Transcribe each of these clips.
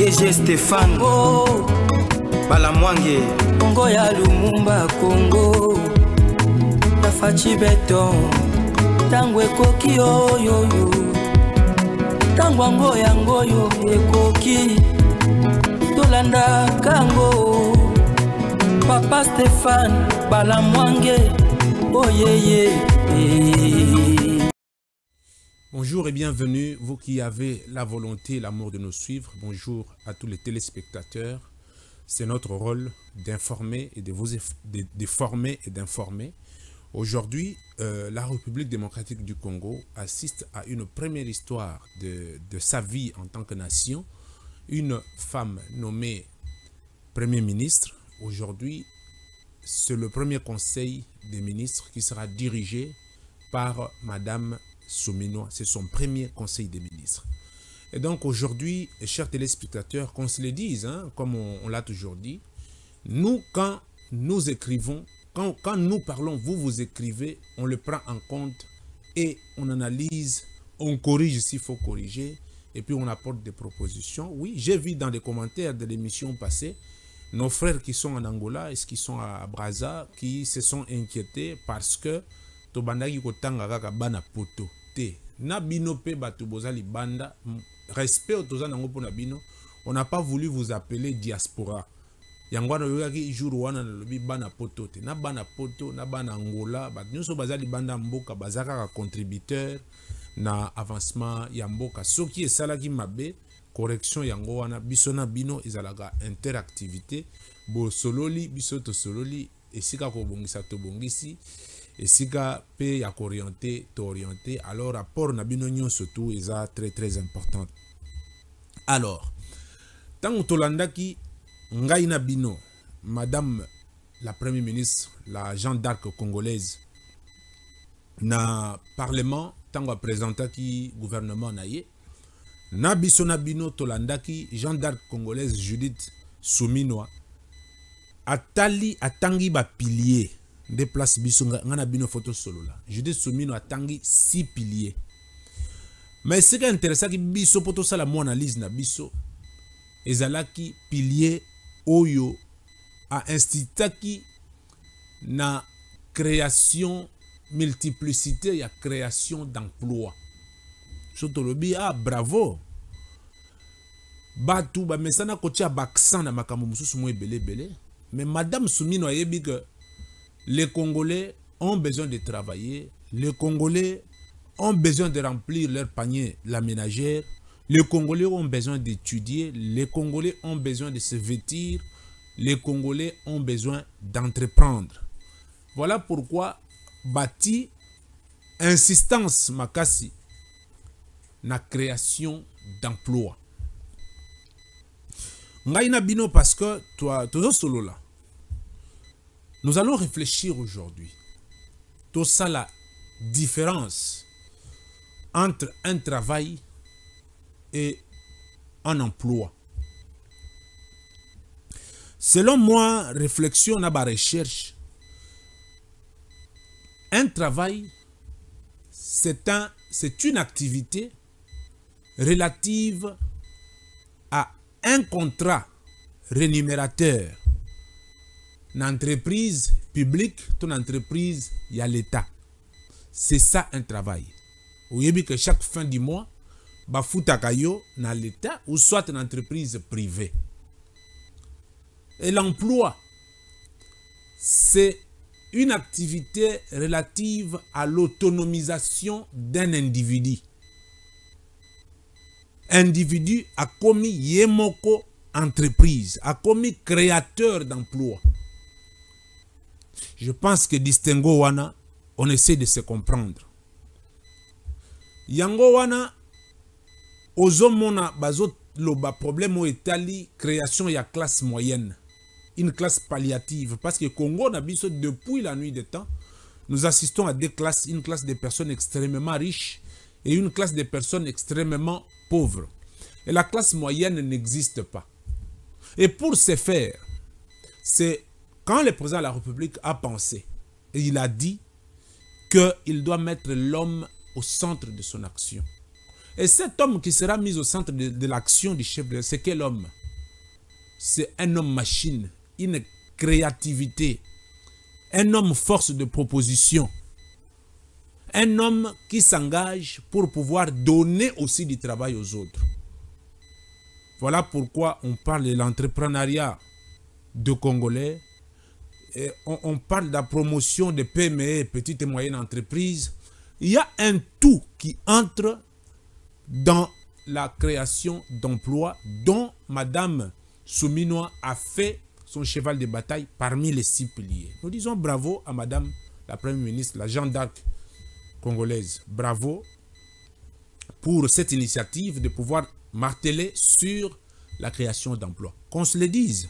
dg stéphane oh, bala mwange kongo ya lumumba kongo tafaci beton ntango ekoki oyoyo ntango yango yango oyo ekoki tolandaka ngo papa stéphane bala mwange oyeye oh, yeah, yeah. Bonjour et bienvenue, vous qui avez la volonté et l'amour de nous suivre. Bonjour à tous les téléspectateurs. C'est notre rôle d'informer et de vous de, former et d'informer. Aujourd'hui, euh, la République démocratique du Congo assiste à une première histoire de, de sa vie en tant que nation. Une femme nommée Premier ministre. Aujourd'hui, c'est le premier conseil des ministres qui sera dirigé par Madame Souminois. C'est son premier conseil des ministres. Et donc aujourd'hui, chers téléspectateurs, qu'on se le dise, hein, comme on, l'a toujours dit, nous, quand nous écrivons, quand, nous parlons, vous, vous écrivez, on le prend en compte et on analyse, on corrige s'il faut corriger, et puis on apporte des propositions. Oui, j'ai vu dans les commentaires de l'émission passée, nos frères qui sont en Angola et qui sont à Braza, qui se sont inquiétés parce que Tobanagi Kotanga Poto. te na bino mpe bato boza libanda respect oyo toza nango mpo na bino on n'a pas voulu vous appeler diaspora yango wana oyokaki jour wana nalobi bana poto te na bana poto na bana angola bato nyonso baza libanda ya mboka baza kaka contributeur na avancement ya mboka soki esalaki mabe correction yango wana biso na bino ezalaka interactivité bosololi biso tosololi esika kobongisa tobongisi Et si esika a ya kooriente orienté. alors rapport na binonyo surtout, est très très important. alors que tolandaki ngai bino madame la Première ministre la jeanne d'arc congolaise na parlement ntango qui gouvernement na gouvernement, na biso na bino tolandaki jeanne d'arc congolaise judith a atali atangi pilier de place biso nga na bino fo tosolola jude so mino atangi si pilier me intéressant que biso ça la mon analyse na biso ezalaki pilier oyo a ainstitutaki na création multiplicité ya création d'emploi soto lobi, ah bravo Batuba mesana kotia baccent na makamou mosusu mo bele Mais Mais madame a yebi que les Congolais ont besoin de travailler. Les Congolais ont besoin de remplir leur panier, la ménagère. Les Congolais ont besoin d'étudier. Les Congolais ont besoin de se vêtir. Les Congolais ont besoin d'entreprendre. Voilà pourquoi bâti insistance Makassi, na création d'emplois. parce que toi toujours solo là. Nous allons réfléchir aujourd'hui tout ça la différence entre un travail et un emploi. Selon moi, réflexion à ma recherche, un travail, c'est une activité relative à un contrat rémunérateur une entreprise publique, ton entreprise, il y a l'État. C'est ça un travail. Vous voyez que chaque fin du mois, il kayo n'a l'État ou soit une entreprise privée. Et l'emploi, c'est une activité relative à l'autonomisation d'un individu. Individu a commis Yemoko entreprise, a commis créateur d'emploi. Je pense que distingo on essaie de se comprendre. Yango wana, ozomona bazo loba problème au Italie, création la classe moyenne. Une classe palliative. Parce que Congo, depuis la nuit des temps, nous assistons à deux classes. Une classe de personnes extrêmement riches et une classe de personnes extrêmement pauvres. Et la classe moyenne n'existe pas. Et pour ce faire, c'est quand le président de la République a pensé, il a dit qu'il doit mettre l'homme au centre de son action. Et cet homme qui sera mis au centre de, l'action du chef de c'est quel homme C'est un homme machine, une créativité, un homme force de proposition, un homme qui s'engage pour pouvoir donner aussi du travail aux autres. Voilà pourquoi on parle de l'entrepreneuriat de Congolais on, parle de la promotion des PME, petites et moyennes entreprises, il y a un tout qui entre dans la création d'emplois dont Madame Souminois a fait son cheval de bataille parmi les six piliers. Nous disons bravo à Madame la Première ministre, la Jeanne d'Arc congolaise. Bravo pour cette initiative de pouvoir marteler sur la création d'emplois. Qu'on se le dise,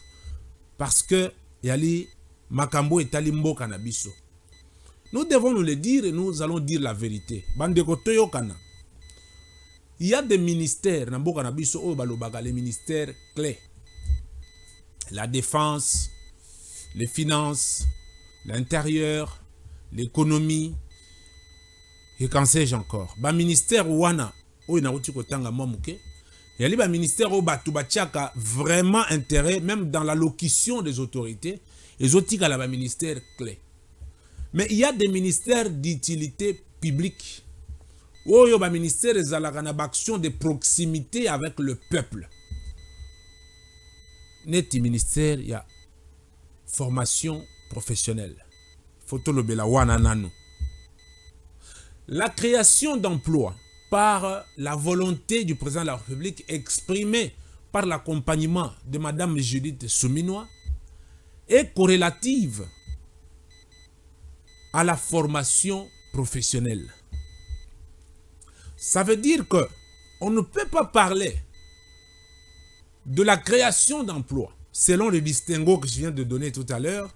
parce que les makambo et Talimbo Kanabiso. nous devons nous le dire et nous allons dire la vérité bandeko il y a des ministères na les ministères clés la défense les finances l'intérieur l'économie et qu'en sais-je encore Ministère wana oyo il kotanga mwa un yali baministère ministères vraiment intérêt même dans l'allocution des autorités les un ministère clé Mais il y a des ministères d'utilité publique y y a une action de proximité avec le peuple y ministère ya formation professionnelle faut bela la création d'emplois par la volonté du président de la République exprimée par l'accompagnement de Madame Judith Souminois est corrélative à la formation professionnelle. Ça veut dire que on ne peut pas parler de la création d'emplois, selon le distinguo que je viens de donner tout à l'heure,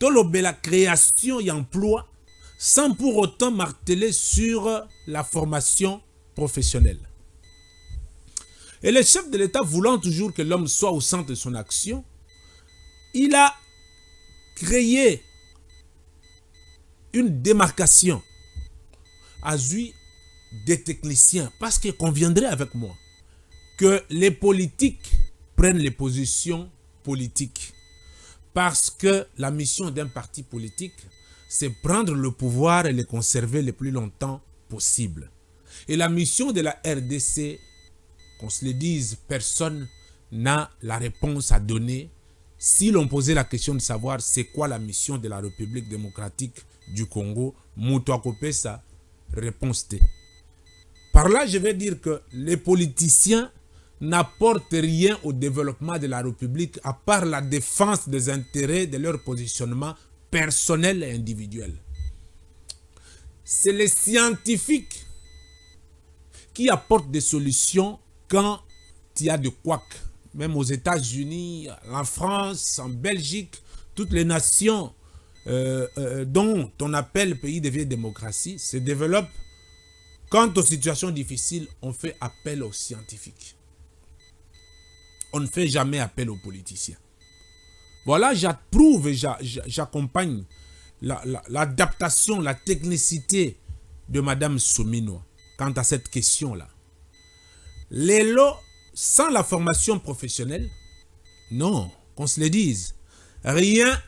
de la création et sans pour autant marteler sur la formation professionnelle. Et le chef de l'État voulant toujours que l'homme soit au centre de son action, il a créé une démarcation à lui des techniciens parce qu'il conviendrait avec moi que les politiques prennent les positions politiques parce que la mission d'un parti politique c'est prendre le pouvoir et le conserver le plus longtemps possible. Et la mission de la RDC, qu'on se le dise, personne n'a la réponse à donner si l'on posait la question de savoir c'est quoi la mission de la République démocratique du Congo, Moutoua sa réponse T. Par là, je vais dire que les politiciens n'apportent rien au développement de la République à part la défense des intérêts de leur positionnement personnel et individuel. C'est les scientifiques qui apportent des solutions quand il y a de quoi même aux États-Unis, en France, en Belgique, toutes les nations euh, euh, dont on appelle pays de vieille démocratie se développent. Quant aux situations difficiles, on fait appel aux scientifiques. On ne fait jamais appel aux politiciens. Voilà, j'approuve et j'accompagne l'adaptation, la, technicité de Madame Souminois quant à cette question-là. Les Lelo sans la formation professionnelle, non, qu'on se le dise, rien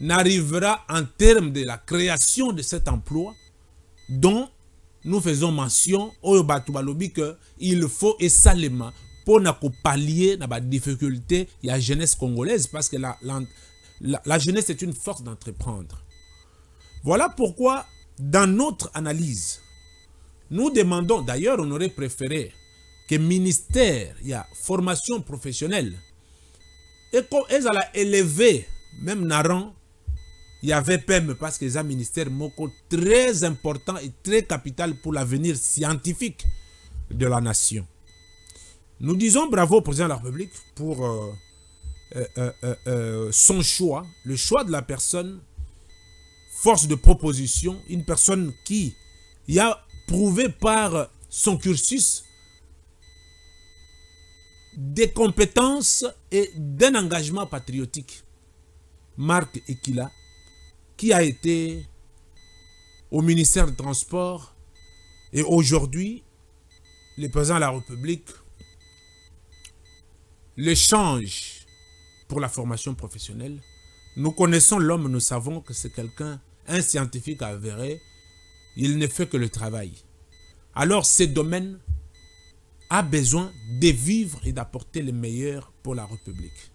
n'arrivera en termes de la création de cet emploi dont nous faisons mention au que qu'il faut et salement pour pallier la difficulté de la jeunesse congolaise parce que la, la jeunesse est une force d'entreprendre. Voilà pourquoi, dans notre analyse, nous demandons, d'ailleurs on aurait préféré il y a formation professionnelle et à allaient élevé même naran il y avait peine parce que un ministère moko très important et très capital pour l'avenir scientifique de la nation nous disons bravo au président de la République pour euh, euh, euh, son choix, le choix de la personne, force de proposition, une personne qui y a prouvé par son cursus des compétences et d'un engagement patriotique. Marc Ekila, qui a été au ministère des Transports et aujourd'hui, le président de la République l'échange pour la formation professionnelle. Nous connaissons l'homme, nous savons que c'est quelqu'un, un scientifique avéré, il ne fait que le travail. Alors ces domaines a besoin de vivre et d'apporter le meilleur pour la République.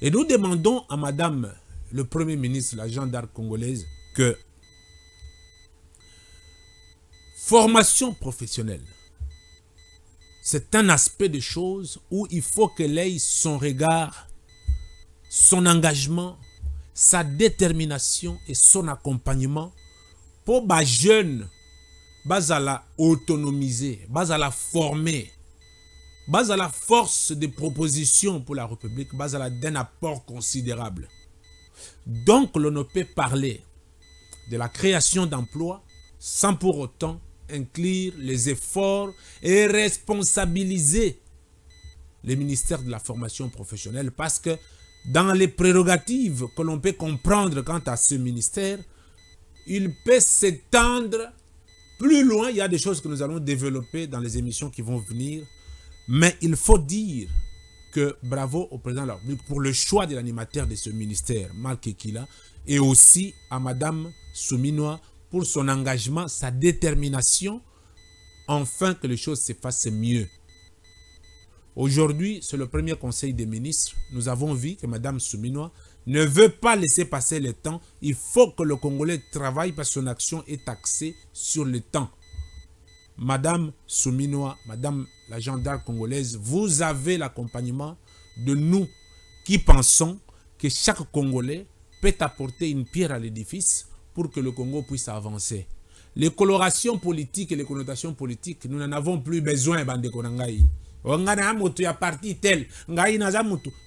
Et nous demandons à Madame le Premier ministre, la gendarme congolaise, que formation professionnelle, c'est un aspect des choses où il faut qu'elle ait son regard, son engagement, sa détermination et son accompagnement pour ma bah, jeune à à la former, base à la force des propositions pour la République, à d'un apport considérable. Donc l'on ne peut parler de la création d'emplois sans pour autant inclure les efforts et responsabiliser les ministères de la formation professionnelle parce que dans les prérogatives que l'on peut comprendre quant à ce ministère, il peut s'étendre plus loin, il y a des choses que nous allons développer dans les émissions qui vont venir. Mais il faut dire que bravo au président de la République pour le choix de l'animateur de ce ministère, Marc Ekila, et aussi à Madame Souminois pour son engagement, sa détermination, enfin que les choses se fassent mieux. Aujourd'hui, c'est le premier conseil des ministres. Nous avons vu que Madame Souminois ne veut pas laisser passer le temps. Il faut que le Congolais travaille parce que son action est axée sur le temps. Madame Souminoa, Madame la gendarme congolaise, vous avez l'accompagnement de nous qui pensons que chaque Congolais peut apporter une pierre à l'édifice pour que le Congo puisse avancer. Les colorations politiques et les connotations politiques, nous n'en avons plus besoin, Bande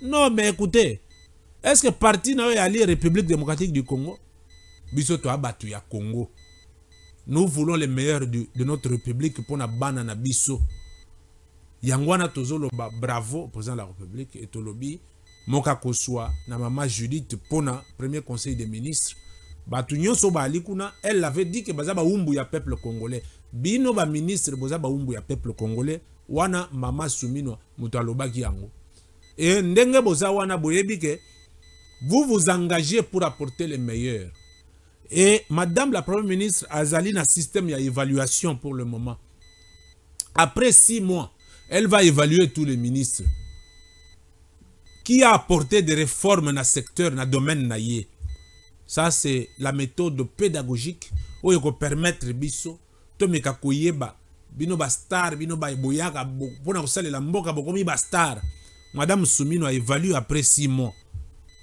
Non, mais écoutez, est-ce que parti na oyo république démocratique du congo biso toya ya congo nous voulons le meilleur de, de notre république pour la na biso Yangwana Tozolo ba bravo président de la république Et tolobi moka Koswa, na mama judith Pona premier conseil des ministres bato nyonso baali kuna elle avait dit que baza umbu ya peuple congolais bino Baza ba umbu ya peuple congolais wana mama sumino moto yango Et ndenge boza wana boyebi ke vous vous engagez pour apporter le meilleur. Et Madame la Première ministre Azali na système d'évaluation pour le moment. Après six mois, elle va évaluer tous les ministres. Qui a apporté des réformes dans le secteur, dans le domaine naïe. Ça, c'est la méthode pédagogique où il permettre biso bino star la mboka Madame Soumino a évalué après six mois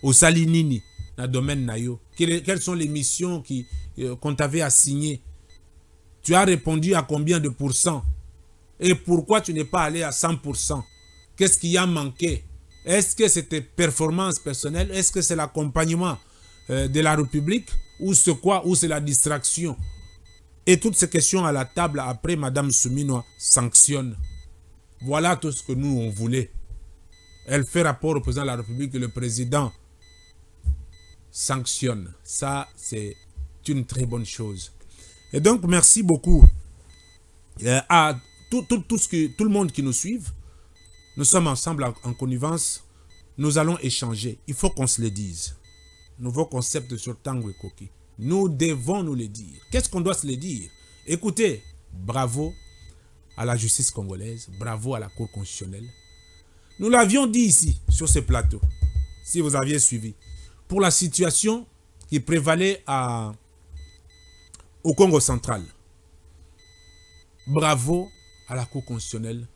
au Salinini, dans le domaine NAYO. quelles sont les missions qui euh, qu'on t'avait assignées tu as répondu à combien de pourcents et pourquoi tu n'es pas allé à 100% qu'est-ce qui a manqué est-ce que c'était performance personnelle est-ce que c'est l'accompagnement euh, de la République ou c'est quoi ou c'est la distraction et toutes ces questions à la table après Mme Soumino sanctionne voilà tout ce que nous on voulait elle fait rapport au président de la République et le président sanctionne. Ça, c'est une très bonne chose. Et donc, merci beaucoup euh, à tout, ce que, tout le monde qui nous suit. Nous sommes ensemble en, connivence. Nous allons échanger. Il faut qu'on se le dise. Nouveau concept sur Tango et Koki. Nous devons nous le dire. Qu'est-ce qu'on doit se le dire Écoutez, bravo à la justice congolaise, bravo à la Cour constitutionnelle. Nous l'avions dit ici, sur ce plateau, si vous aviez suivi pour la situation qui prévalait au Congo central. Bravo à la Cour constitutionnelle.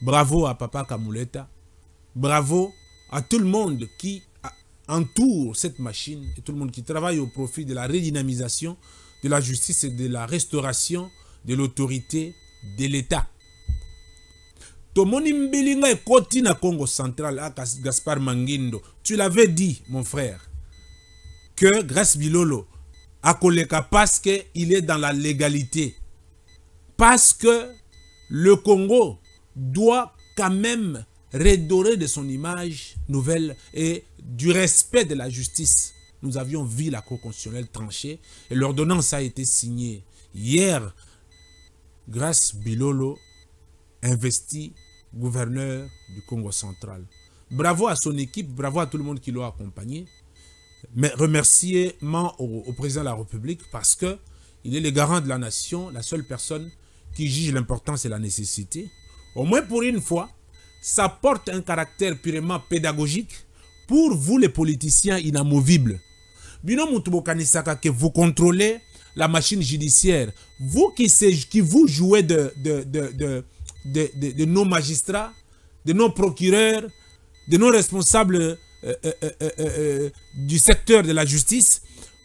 Bravo à Papa Kamuleta. Bravo à tout le monde qui entoure cette machine et tout le monde qui travaille au profit de la redynamisation de la justice et de la restauration de l'autorité de l'État tomoni est ekoti na congo central à Gaspar mangindo tu l'avais dit mon frère que grâce bilolo akoleka parce que il est dans la légalité parce que le congo doit quand même redorer de son image nouvelle et du respect de la justice nous avions vu la cour constitutionnelle tranchée et l'ordonnance a été signée hier grâce bilolo investi gouverneur du Congo central. Bravo à son équipe, bravo à tout le monde qui l'a accompagné. Mais remerciement au, au, président de la République parce que il est le garant de la nation, la seule personne qui juge l'importance et la nécessité. Au moins pour une fois, ça porte un caractère purement pédagogique pour vous les politiciens inamovibles. que vous contrôlez la machine judiciaire, vous qui, qui vous jouez de de, nos magistrats, de nos procureurs, de nos responsables euh, euh, euh, du secteur de la justice,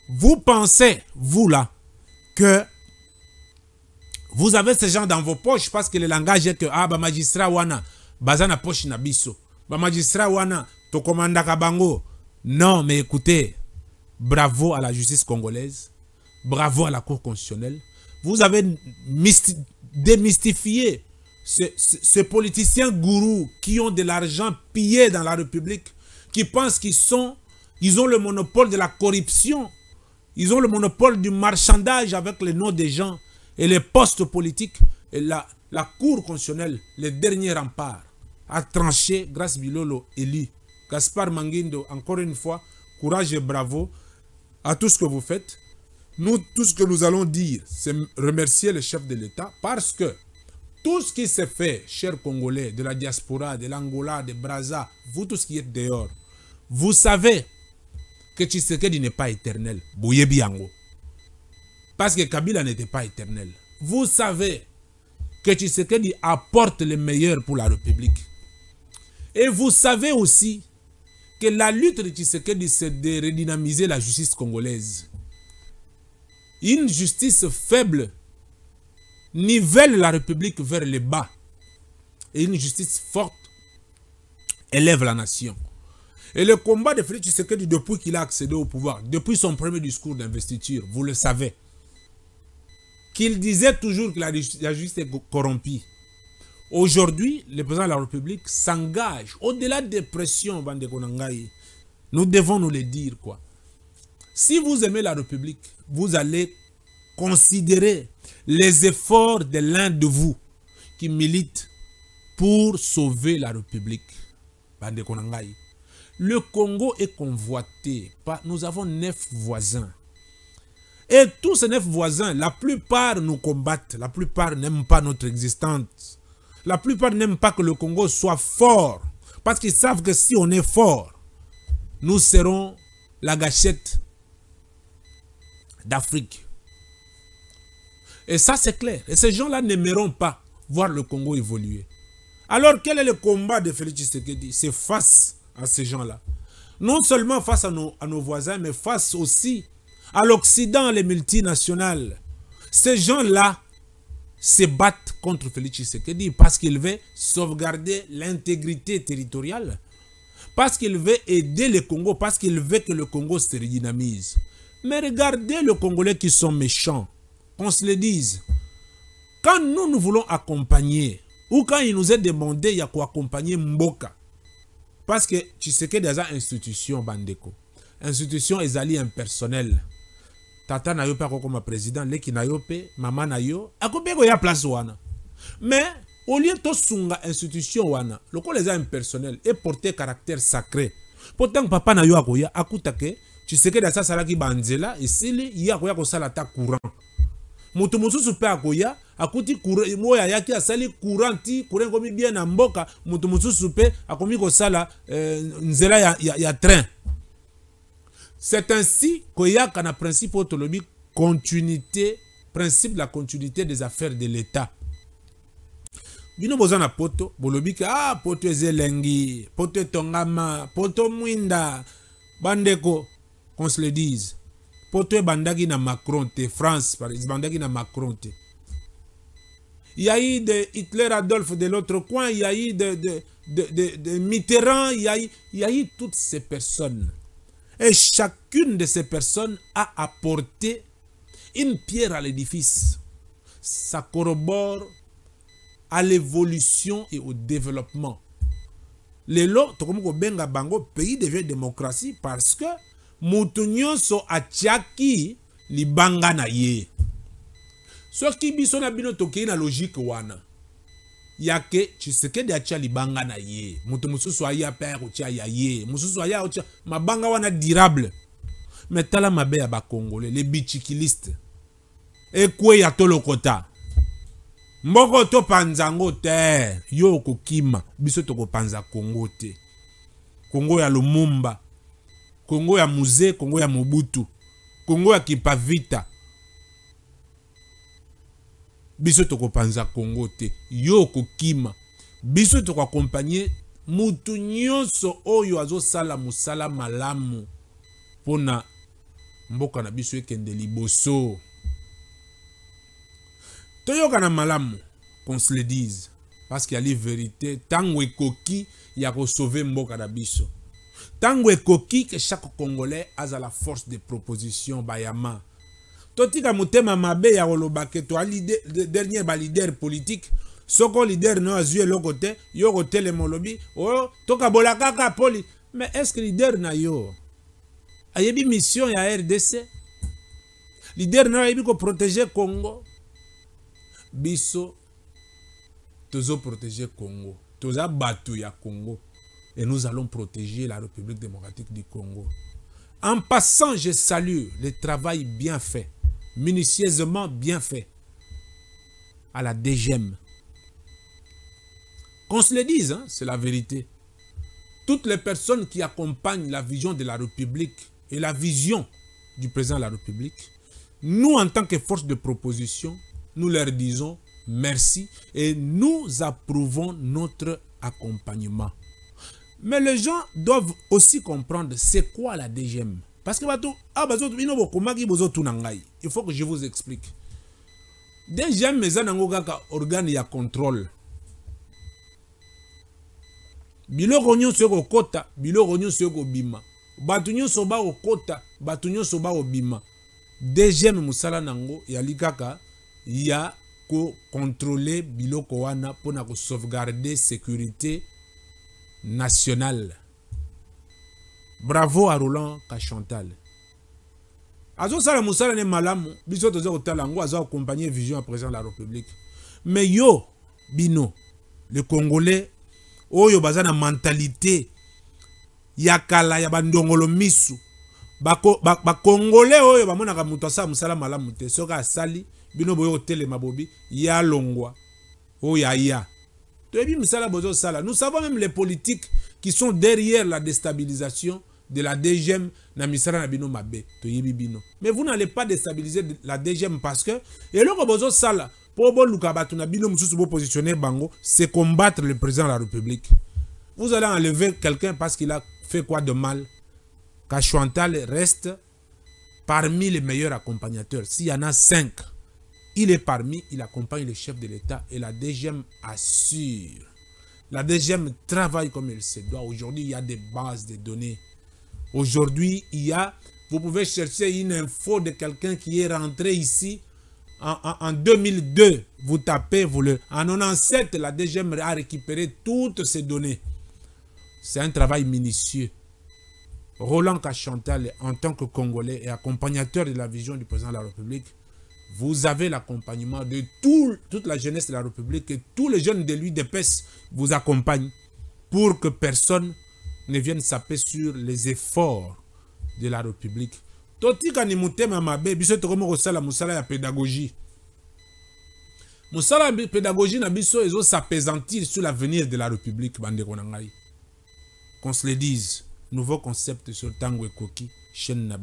vous pensez, vous là, que vous avez ces gens dans vos poches parce que le langage est que ah bah magistrat wana bazana poche na biso bah magistrat wana tokomanda kabango non mais écoutez bravo à la justice congolaise bravo à la cour constitutionnelle vous avez démystifié ces, politiciens gourous qui ont de l'argent pillé dans la République, qui pensent qu'ils sont, ils ont le monopole de la corruption, ils ont le monopole du marchandage avec les noms des gens et les postes politiques et la, la Cour constitutionnelle, les derniers remparts, a tranché grâce Bilolo Eli. Gaspard Manguindo, encore une fois, courage et bravo à tout ce que vous faites. Nous, tout ce que nous allons dire, c'est remercier le chef de l'État parce que tout ce qui s'est fait, chers Congolais, de la diaspora, de l'Angola, de Braza, vous tous qui êtes dehors, vous savez que Tshisekedi n'est pas éternel. Biango. Parce que Kabila n'était pas éternel. Vous savez que Tshisekedi apporte le meilleur pour la République. Et vous savez aussi que la lutte de Tshisekedi, c'est de redynamiser la justice congolaise. Une justice faible nivelle la République vers le bas. Et une justice forte élève la nation. Et le combat de Félix Tshisekedi depuis qu'il a accédé au pouvoir, depuis son premier discours d'investiture, vous le savez, qu'il disait toujours que la justice est corrompue. Aujourd'hui, le président de la République s'engage au-delà des pressions, Nous devons nous le dire, quoi. Si vous aimez la République, vous allez considérer les efforts de l'un de vous qui milite pour sauver la République. Le Congo est convoité. nous avons neuf voisins. Et tous ces neuf voisins, la plupart nous combattent. La plupart n'aiment pas notre existence. La plupart n'aiment pas que le Congo soit fort. Parce qu'ils savent que si on est fort, nous serons la gâchette d'Afrique. Et ça, c'est clair. Et ces gens-là n'aimeront pas voir le Congo évoluer. Alors, quel est le combat de Félix Tshisekedi C'est face à ces gens-là. Non seulement face à nos, voisins, mais face aussi à l'Occident, les multinationales. Ces gens-là se battent contre Félix Tshisekedi parce qu'il veut sauvegarder l'intégrité territoriale, parce qu'il veut aider le Congo, parce qu'il veut que le Congo se dynamise. Mais regardez les Congolais qui sont méchants qu'on se le dise. Quand nous, nous voulons accompagner, ou quand il nous est demandé, il y a quoi accompagner Mboka. Parce que tu sais que déjà institution, Bandeko. Institution, ils un impersonnel. Tata n'a pas comme président, leki n'a pe, maman n'a a eu bien il y a place wana. Mais, au lieu de sunga institution wana, le col les impersonnel et porter caractère sacré. Pourtant, papa n'a a akoya, akuta que, tu sais que dans ça, ça qui banzela, ici, il y a quoi ça la courant moto mosusu à akoya akuti moya yaki asali courant ti courant komi bien na mboka moto mosusu akomi kosala eh, nzela ya, ya, train c'est ainsi koyaka na principe oyo continuité principe la continuité des affaires de l'état bino Bozana poto bolobi ah poto eza elengi poto etongama poto mwinda bandeko qu'on se le dise na macron france par exemple ebandaki na macron il y a eu de Hitler Adolphe de l'autre coin, il y a eu de, de, de, de Mitterrand, il y, a eu, toutes ces personnes. Et chacune de ces personnes a apporté une pierre à l'édifice. Ça corrobore à l'évolution et au développement. Les lots, comme Benga Bango, pays devient démocratie parce que moto nyonso atiaki libanga na ye soki biso na bino tokei na logike wana yake tshisekedi atia libanga na ye moto mosusu aya pere otya ya ye mosusu aya otya mabanga wana durable me tala mabe ya bakongole lebitsikiliste ekweya to lokota mboko topanza yango te yo okokima biso tokopanza kongo te kongo ya lumumba kongo ya muze kongo ya mobutu kongo ya kipavita biso tokopanza kongo te yo okokima biso tokoakompagne mutu nyonso oyo azosala mosala malamu mpo na mboka na biso ekende liboso toyokana malamu qu'on se le dise parce qu'il y a les vérités tant ekoki ya kosauve mboka na biso Tango ekoki que chaque congolais la force de proposition bayama totika motema mabe ya koloba ke dernier leader politique, soko leader no azwi eloko te yo kotelema olobi o tokabola kaka poli mais que leader na yo ayebi mission ya rdc lider na yo ayebi koprotege congo biso tozoprotege congo toza bato ya congo et nous allons protéger la République démocratique du Congo. En passant, je salue le travail bien fait, minutieusement bien fait, à la DGM. Qu'on se le dise, hein, c'est la vérité. Toutes les personnes qui accompagnent la vision de la République et la vision du président de la République, nous, en tant que force de proposition, nous leur disons merci et nous approuvons notre accompagnement. Mais les gens doivent aussi comprendre c'est quoi la DGM. Parce que ah, il faut que je vous explique. DGM eza nango kaka organe ya contrôle. Biloko se ekokota, biloko nyonso obima Bato soba bakokota, bato soba obima DGM musala nango ya likaka ya kokontrole biloko wana ko kosauvegarde sécurité national Bravo à Roland Kachantal. Sala musala ne malamu biso toza kotala yango za compagnie vision à présent la république mais yo bino le congolais oyo baza na mentalité ya kala ya misu bako ba, Congolais, oyo bamonaka moto asala musala malamu te sali sali bino boyo tele Mabobi. ya longwa ya ya nous savons même les politiques qui sont derrière la déstabilisation de la DGM Mais vous n'allez pas déstabiliser la DGM parce que et bozo sala positionner bango c'est combattre le président de la République. Vous allez enlever quelqu'un parce qu'il a fait quoi de mal Kachouantal reste parmi les meilleurs accompagnateurs. S'il y en a cinq il est parmi, il accompagne le chef de l'État et la DGM assure. La DGM travaille comme elle se doit. Aujourd'hui, il y a des bases de données. Aujourd'hui, il y a, vous pouvez chercher une info de quelqu'un qui est rentré ici en, 2002. Vous tapez, vous le... En 97, la DGM a récupéré toutes ces données. C'est un travail minutieux. Roland Cachantal, en tant que Congolais et accompagnateur de la vision du président de la République, vous avez l'accompagnement de toute la jeunesse de la République et tous les jeunes de lui, l'UDPS vous accompagnent pour que personne ne vienne saper sur les efforts de la République. Tout ce biso kosala la pédagogie Musala pédagogie na biso sur l'avenir de la république qu'on se le dise nouveau concept sur Tangwe Koki. chaîne na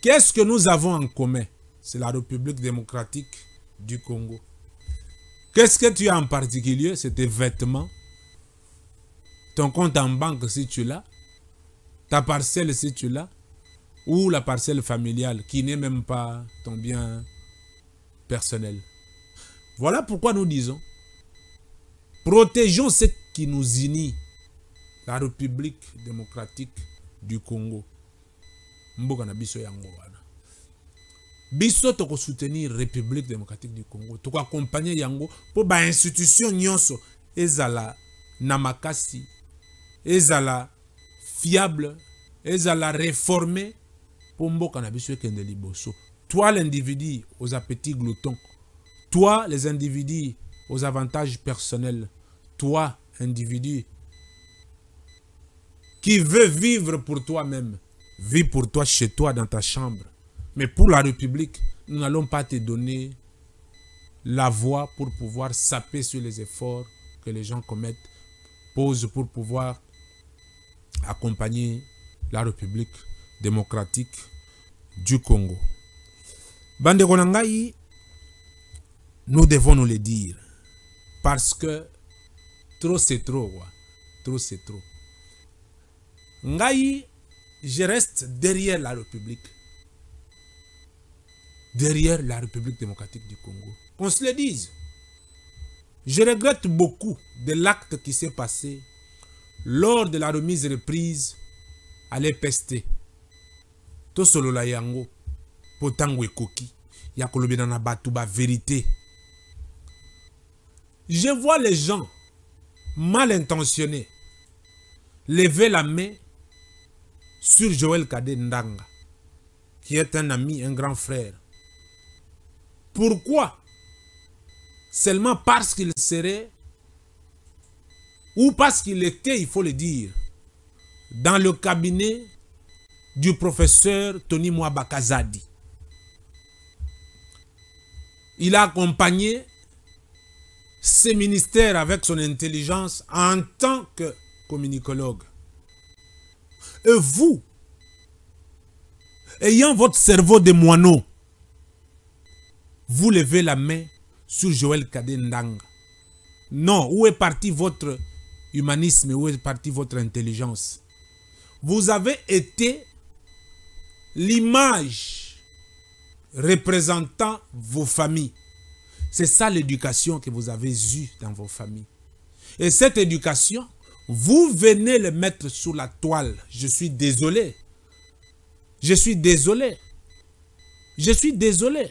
Qu'est-ce que nous avons en commun C'est la République démocratique du Congo. Qu'est-ce que tu as en particulier C'est tes vêtements, ton compte en banque si tu l'as, ta parcelle si tu l'as, ou la parcelle familiale qui n'est même pas ton bien personnel. Voilà pourquoi nous disons, protégeons ce qui nous unit, la République démocratique du Congo mboka na biso yango wana biso république démocratique du congo accompagner yango l'institution soient nyonso ezala Namakasi, makasi ezala fiable ezala réformé mpo mboka na biso ekende liboso toi l'individu aux appétits gloutons toi les individus aux avantages personnels toi individu qui veut vivre pour toi-même Vis pour toi chez toi, dans ta chambre. Mais pour la République, nous n'allons pas te donner la voix pour pouvoir saper sur les efforts que les gens commettent, posent pour pouvoir accompagner la République démocratique du Congo. Bande Konangai, nous devons nous le dire. Parce que trop c'est trop. Trop c'est trop. Ngaï, je reste derrière la République. Derrière la République démocratique du Congo. On se le dise. Je regrette beaucoup de l'acte qui s'est passé lors de la remise et reprise à l'EPST. Tosolola yango, potango vérité. Je vois les gens mal intentionnés lever la main sur Joël Kadé Ndanga, qui est un ami, un grand frère. Pourquoi Seulement parce qu'il serait, ou parce qu'il était, il faut le dire, dans le cabinet du professeur Tony Mouabakazadi. Il a accompagné ses ministères avec son intelligence en tant que communicologue. Et vous, ayant votre cerveau de moineau, vous levez la main sur Joël Kadendang. Non, où est parti votre humanisme, où est parti votre intelligence Vous avez été l'image représentant vos familles. C'est ça l'éducation que vous avez eue dans vos familles. Et cette éducation, vous venez le mettre sur la toile. Je suis désolé. Je suis désolé. Je suis désolé.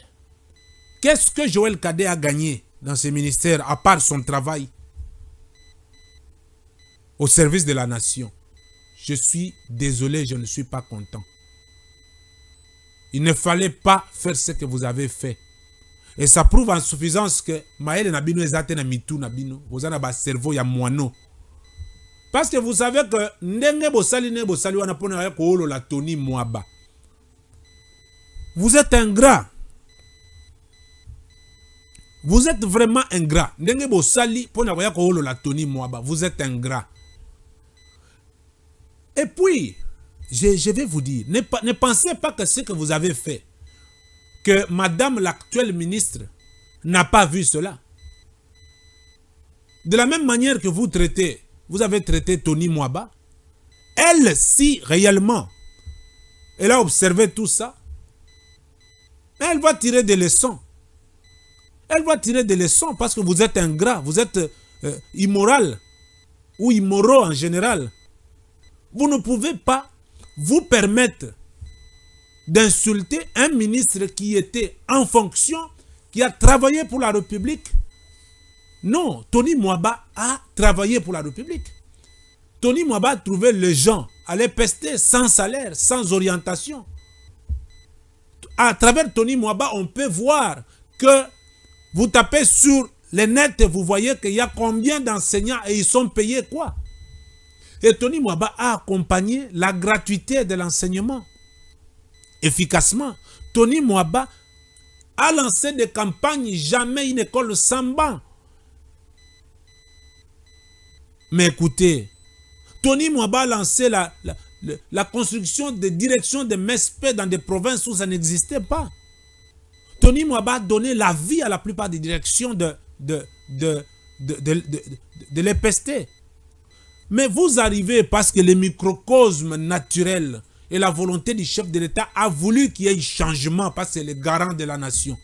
Qu'est-ce que Joël Cadet a gagné dans ce ministère à part son travail au service de la nation Je suis désolé, je ne suis pas content. Il ne fallait pas faire ce que vous avez fait. Et ça prouve en suffisance que Maël Nabino est Nabino. Vous avez un cerveau, y parce que vous savez que la tony mwaba vous êtes gras. vous êtes vraiment ingrat ndenge vous êtes gras. et puis je, vais vous dire ne pensez pas que ce que vous avez fait que madame l'actuelle ministre n'a pas vu cela de la même manière que vous traitez vous avez traité Tony Mwaba. Elle, si réellement, elle a observé tout ça, elle va tirer des leçons. Elle va tirer des leçons parce que vous êtes ingrat, vous êtes euh, immoral ou immoraux en général. Vous ne pouvez pas vous permettre d'insulter un ministre qui était en fonction, qui a travaillé pour la République, non, Tony Mwaba a travaillé pour la République. Tony Mwaba trouvait les gens, à les pester sans salaire, sans orientation. À travers Tony Mwaba, on peut voir que vous tapez sur les nets, vous voyez qu'il y a combien d'enseignants et ils sont payés quoi Et Tony Mwaba a accompagné la gratuité de l'enseignement efficacement. Tony Mwaba a lancé des campagnes, jamais une école sans banc. Mais écoutez, Tony Mwaba a lancé la, la, construction des directions de MSP dans des provinces où ça n'existait pas. Tony Mwaba a donné la vie à la plupart des directions de, de, de, de, de l'EPST. Mais vous arrivez parce que le microcosme naturel et la volonté du chef de l'État a voulu qu'il y ait un changement parce que c'est le garant de la nation.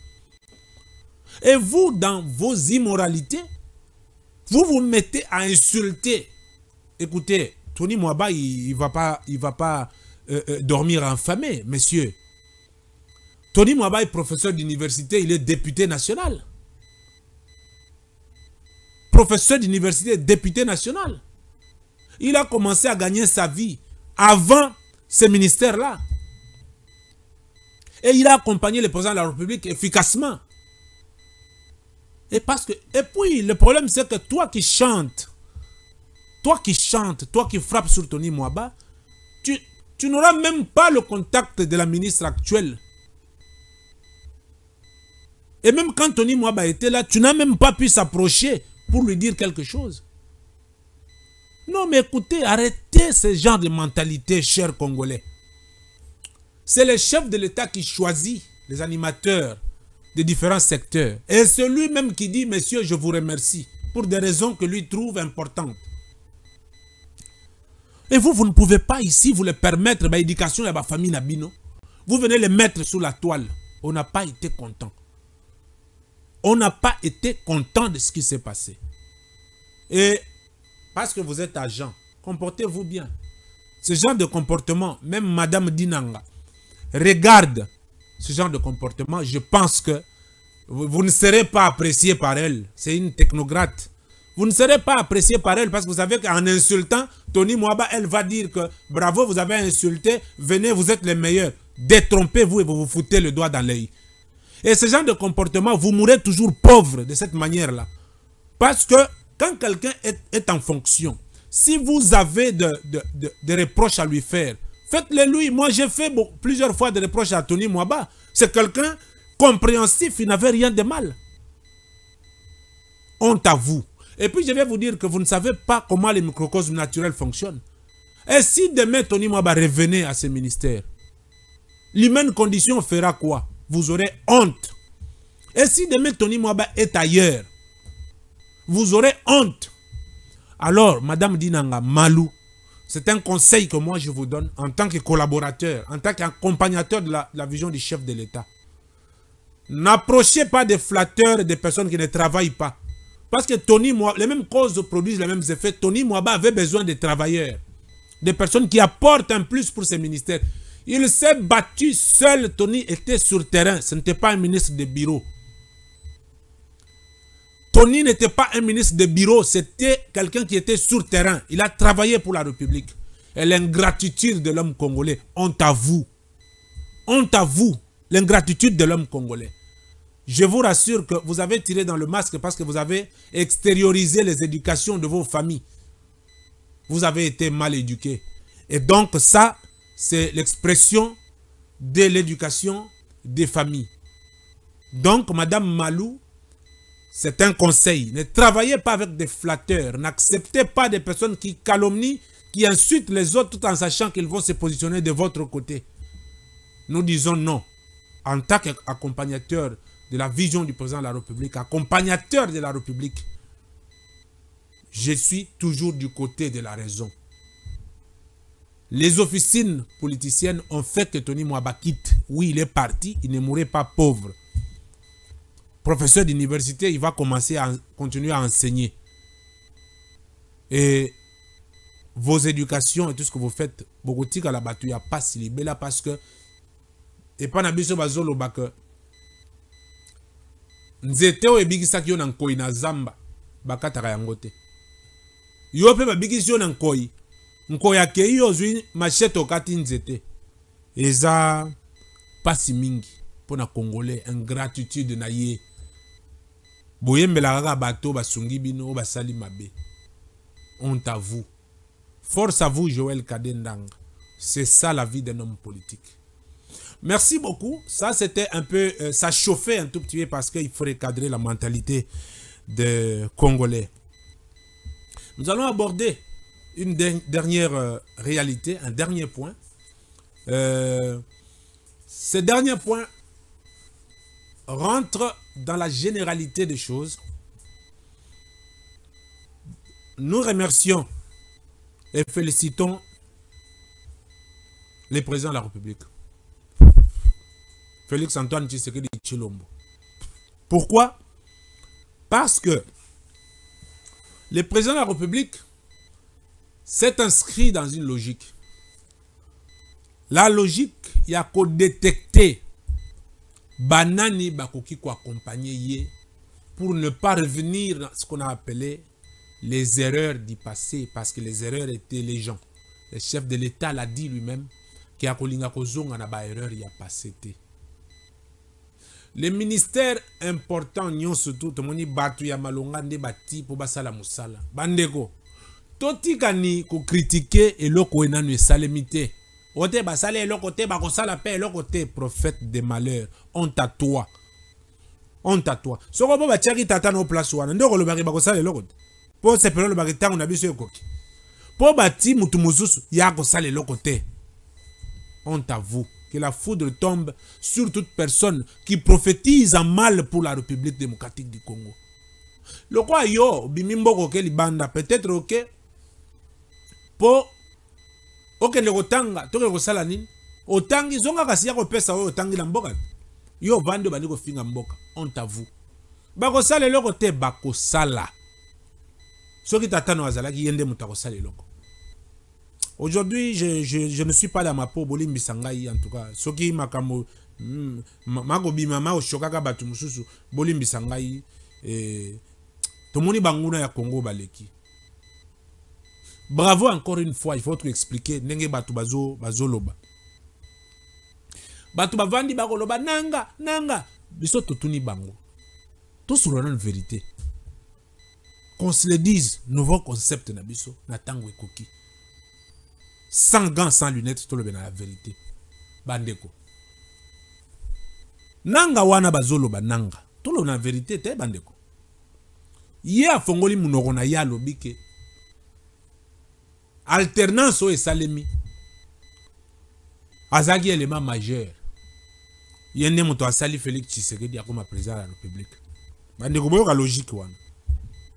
Et vous, dans vos immoralités, vous vous mettez à insulter. Écoutez, Tony Mwaba, il, ne va pas, il va pas euh, euh, dormir infamé, messieurs. Tony Mwaba est professeur d'université, il est député national. Professeur d'université, député national. Il a commencé à gagner sa vie avant ce ministère-là. Et il a accompagné le président de la République efficacement. Et, parce que, et puis, le problème, c'est que toi qui chantes, toi qui chantes, toi qui frappes sur Tony Mwaba, tu, tu n'auras même pas le contact de la ministre actuelle. Et même quand Tony Mwaba était là, tu n'as même pas pu s'approcher pour lui dire quelque chose. Non, mais écoutez, arrêtez ce genre de mentalité, chers Congolais. C'est le chef de l'État qui choisit les animateurs de différents secteurs. Et celui même qui dit, monsieur, je vous remercie, pour des raisons que lui trouve importantes. Et vous, vous ne pouvez pas ici vous le permettre, ma éducation et famille Nabino. Vous venez les mettre sous la toile. On n'a pas été content. On n'a pas été content de ce qui s'est passé. Et parce que vous êtes agent, comportez-vous bien. Ce genre de comportement, même Madame Dinanga, regarde ce genre de comportement, je pense que vous ne serez pas apprécié par elle. C'est une technocrate. Vous ne serez pas apprécié par elle parce que vous savez qu'en insultant Tony Mouaba, elle va dire que bravo, vous avez insulté, venez, vous êtes les meilleurs. Détrompez-vous et vous vous foutez le doigt dans l'œil. Et ce genre de comportement, vous mourrez toujours pauvre de cette manière-là. Parce que quand quelqu'un est, en fonction, si vous avez des de, reproches à lui faire, Faites-le lui. Moi, j'ai fait plusieurs fois des reproches à Tony Mwaba. C'est quelqu'un compréhensif, il n'avait rien de mal. Honte à vous. Et puis, je vais vous dire que vous ne savez pas comment les microcosmes naturels fonctionnent. Et si demain, Tony Mwaba revenait à ce ministère, l'humaine condition fera quoi Vous aurez honte. Et si demain, Tony Mwaba est ailleurs, vous aurez honte. Alors, Madame Dinanga Malou, c'est un conseil que moi je vous donne en tant que collaborateur, en tant qu'accompagnateur de, la, vision du chef de l'État. N'approchez pas des flatteurs et des personnes qui ne travaillent pas. Parce que Tony Mouaba, les mêmes causes produisent les mêmes effets. Tony Mwaba avait besoin de travailleurs, des personnes qui apportent un plus pour ses ministères. Il s'est battu seul, Tony était sur terrain, ce n'était pas un ministre de bureau. Tony n'était pas un ministre de bureau, c'était quelqu'un qui était sur terrain. Il a travaillé pour la République. Et l'ingratitude de l'homme congolais, honte à vous. Honte à vous, l'ingratitude de l'homme congolais. Je vous rassure que vous avez tiré dans le masque parce que vous avez extériorisé les éducations de vos familles. Vous avez été mal éduqués. Et donc ça, c'est l'expression de l'éducation des familles. Donc, Madame Malou, c'est un conseil. Ne travaillez pas avec des flatteurs. N'acceptez pas des personnes qui calomnient, qui insultent les autres tout en sachant qu'ils vont se positionner de votre côté. Nous disons non. En tant qu'accompagnateur de la vision du président de la République, accompagnateur de la République, je suis toujours du côté de la raison. Les officines politiciennes ont fait que Tony Mouaba quitte. Oui, il est parti, il ne mourrait pas pauvre professeur d'université, il va commencer à continuer à enseigner. Et vos éducations et tout ce que vous faites, à la a pas libela parce que et pas nabiso bazolo baka. Nzete o ebikisaki yo en koi na zamba bakata yango te. Yo mpe babikisi koi na nkoi. Nkoi yo zui machete katin nzete. Eza pasi mingi kongole. congolais ingratitude na ye la kaka bato bino à vous force à vous joël kadendang c'est ça la vie d'un homme politique Merci beaucoup. Ça, c'était un peu... Euh, ça chauffait un tout petit peu parce qu'il faut recadrer la mentalité des Congolais. Nous allons aborder une dernière euh, réalité, un dernier point. Euh, ce dernier point rentre dans la généralité des choses, nous remercions et félicitons les présidents de la République, Félix Antoine Tshisekedi Chilombo. Pourquoi Parce que le président de la République s'est inscrit dans une logique. La logique, il y a qu'à détecter banani bakoki accompagner ye pour ne pas revenir ce qu'on a appelé les erreurs du passé parce que les erreurs étaient les gens. Le chef de l'État l'a dit lui-même que les a ba erreur il y a passé Les ministères importants ont tout moni batu ya malonga nde bati pour basala musala bandeko kani ko critiquer eloko enanu esalemi ote basala eloko te sala mpe le côté prophète de malheur honte à toi honte à toi soko ba batiaki tata na place wana nde okolobaki bakosala Po te mpo sepele olobaki ntango na biso ekoki mpo bati motu mosusu ya kosala le côté. honte à vous que la foudre tombe sur toute personne qui prophétise en mal pour la république démocratique du congo lokwa yo obimi libanda peut-être ok. Po. okende kotanga toke kosala nini otangi zonga kasi ya kopesa oyo otangi na mboka te yo ovandi obandi kofinga mboka honte à vous bakosala eloko te bakosala soki tatano azalaki ye nde moto akosala eloko aujourd'hui je, je, je ne suis pas dans ma peau bolimbisa ngai en tout cas soki makambo mm, makobima ma oshokaka bato mosusu bolimbisa ngai eh, tomoni banguna ya kongo baleki Bravo encore une fois, il faut te expliquer Nenge batu bazo loba. Batu bavandi loba, nanga nanga biso totuni bango. Tout sur la vérité. Qu'on se le dise, nouveau concept na biso na tango koki. Sans gants, sans lunettes, tout le bien la vérité. Bandeko. Nanga wana loba, nanga. Tout le la vérité te bandeko. Ye fongoli fongoli na ya lobike alternance oyo esalemi est l'élément majeur ye nde moto asali félix tshisekedi akoma président de la république bandeko boyoka logique wana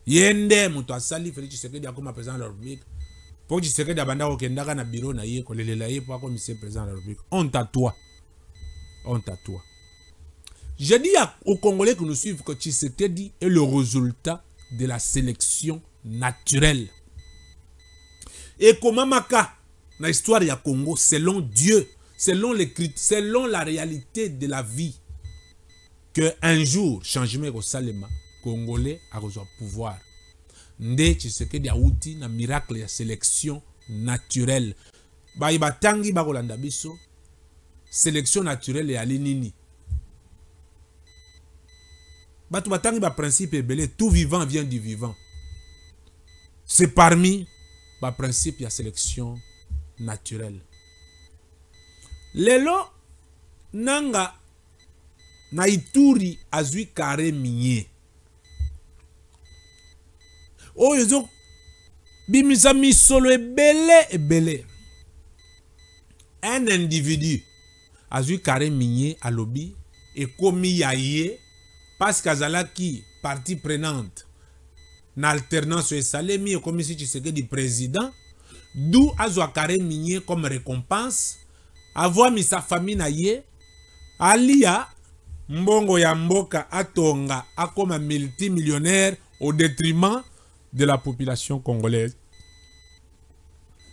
ye nde moto asali félix tshisekedi akoma président de la république mpo tshisekedi abanda kokendaka na biro na ye pour ye mpo Monsieur président de la république honte à toi honte à toi je dis aux congolais qui nous suivent que tshisekedi est le résultat de la sélection naturelle et maka na histoire ya Congo selon Dieu, selon l'écrit, selon la réalité de la vie que un jour changement au Salema congolais a reçu pouvoir. Nde y'a auti na miracle ya sélection naturelle. Bayi Tangi, bakolanda biso sélection naturelle ya linini. Batu batangi ba principe ebele tout vivant vient du vivant. C'est parmi par principe il y a sélection naturelle lelo nanga na ituri azwi kare minier oyo ezobimisa misolo ebele ebele un individu azu kare alobi ekomi ya ye parce que partie prenante na alternance esalemi comme si du président d'où carré minier comme récompense mis sa famille ye alia mbongo ya mboka atonga akoma multimillionnaire au détriment de la population congolaise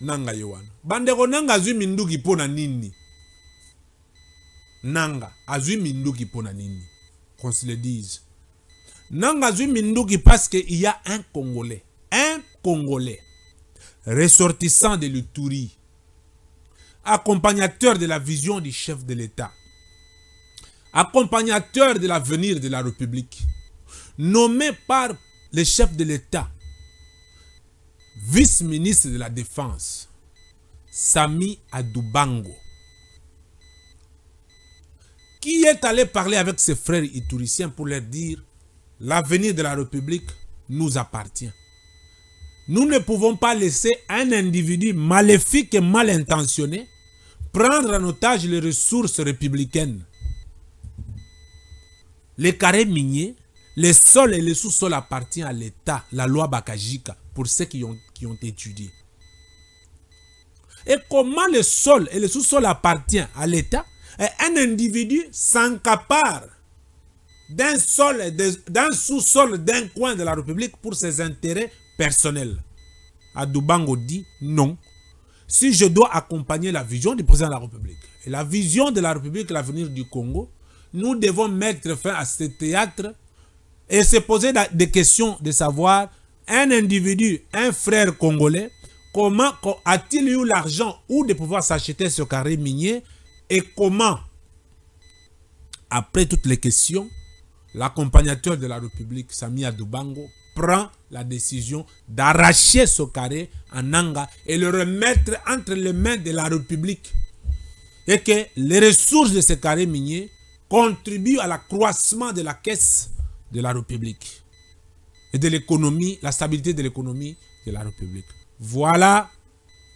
nanga yoan Bande bandeko nanga azu minduki pona nini nanga Azui minduki pona nini qu'on se le dise nanga zwi parce qu'il y a un Congolais, un Congolais, ressortissant de l'Uturi, accompagnateur de la vision du chef de l'État, accompagnateur de l'avenir de la République, nommé par le chef de l'État, vice-ministre de la Défense, Sami Adubango, qui est allé parler avec ses frères ituriciens pour leur dire L'avenir de la République nous appartient. Nous ne pouvons pas laisser un individu maléfique et mal intentionné prendre en otage les ressources républicaines. Les carrés miniers, les sols et les sous-sols appartiennent à l'État, la loi Bakajika, pour ceux qui ont, étudié. Et comment le sol et le sous-sol appartiennent à l'État et Un individu s'encapare d'un sol, d'un sous-sol, d'un coin de la République pour ses intérêts personnels. Adoubango dit non. Si je dois accompagner la vision du président de la République, et la vision de la République, l'avenir du Congo, nous devons mettre fin à ce théâtre et se poser des questions de savoir un individu, un frère congolais, comment a-t-il eu l'argent ou de pouvoir s'acheter ce carré minier et comment, après toutes les questions, l'accompagnateur de la République, Samia Dubango, prend la décision d'arracher ce carré en Nanga et le remettre entre les mains de la République. Et que les ressources de ce carré minier contribuent à l'accroissement de la caisse de la République et de l'économie, la stabilité de l'économie de la République. Voilà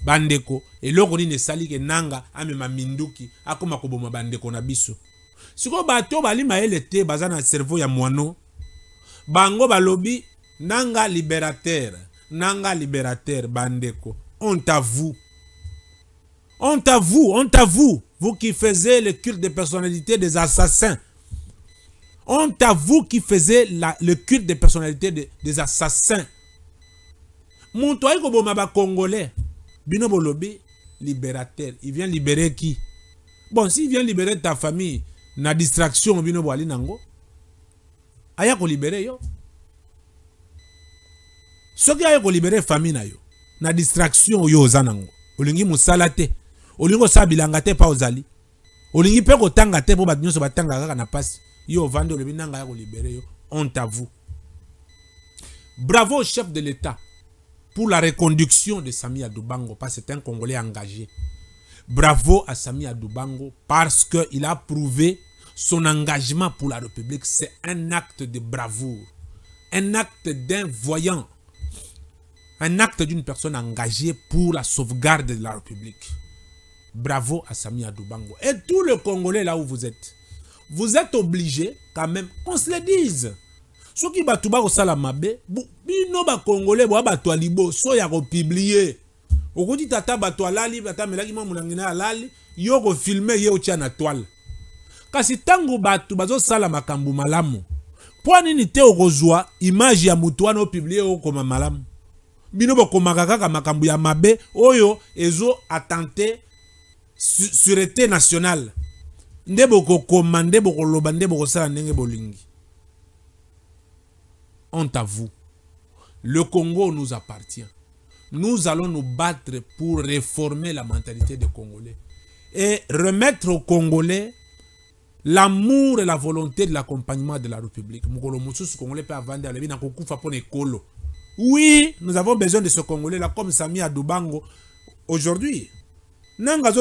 bandeko Et ne sali que nanga Ame minduki akoma koboma bandeko si vous avez un ele vous avez un cerveau ya moano. bango nanga libérateur nanga libérateur bandeko honte à vous honte à vous honte vous vous qui faisiez le culte des personnalités des assassins On à vous qui faisiez le culte des personnalités des assassins Vous ayi un congolais. congolais. Binobolobi libérateur il vient libérer qui bon s'il vient libérer ta famille na distraction bino ali nango aya libéré yo soki aya ko famille famina yo na distraction yo zanango. olingi musalate. Olingo olingi osala bilanga te ozali olingi peko tanga te mpo bato so batanga kaka na passe. yo vando binanga ya ko yo honte à bravo chef de l'état pour la reconduction de Samia Dubango parce que c'est un congolais engagé Bravo à Sami Adubango parce qu'il a prouvé son engagement pour la République. C'est un acte de bravoure, un acte d'un voyant, un acte d'une personne engagée pour la sauvegarde de la République. Bravo à Sami Adubango. Et tout le Congolais là où vous êtes, vous êtes obligés quand même qu'on se le dise. Ce qui batouba tout au Salamabé, Congolais, ba libo, so ya okoti tata bato alali tata melaki mwa molangi na ye alali yo kofilme ye otya na toile. kasi batu bazo sala makambu malamu mpo nini te okozwa image ya motu wana opiblie okoma malamu bino bokomaka kaka ya mabe oyo ezoatante surete nationale nde bokokoma nde lobande nde sala nenge bolingi honte à vous le congo nous appartient nous allons nous battre pour réformer la mentalité des Congolais et remettre aux Congolais l'amour et la volonté de l'accompagnement de la République. Oui, nous avons besoin de ce Congolais-là, comme Samia Adubango aujourd'hui. Nanga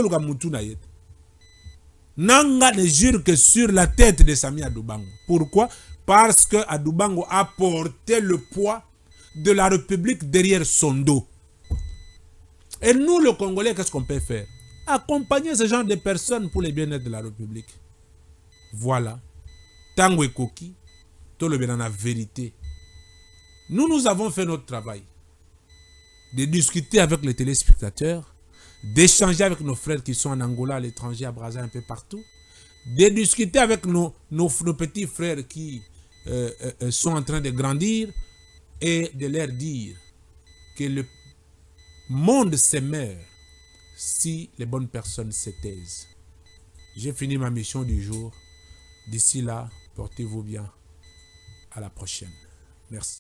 ne jure que sur la tête de Samia Adubango. Pourquoi Parce que Adubango a porté le poids de la République derrière son dos. Et nous, le Congolais, qu'est-ce qu'on peut faire Accompagner ce genre de personnes pour le bien-être de la République. Voilà. Tango et Koki, tout le bien dans la vérité. Nous, nous avons fait notre travail de discuter avec les téléspectateurs, d'échanger avec nos frères qui sont en Angola, à l'étranger, à brésil un peu partout, de discuter avec nos, nos, petits frères qui euh, euh, euh, sont en train de grandir et de leur dire que le monde se si les bonnes personnes se taisent. J'ai fini ma mission du jour. D'ici là, portez-vous bien. À la prochaine. Merci.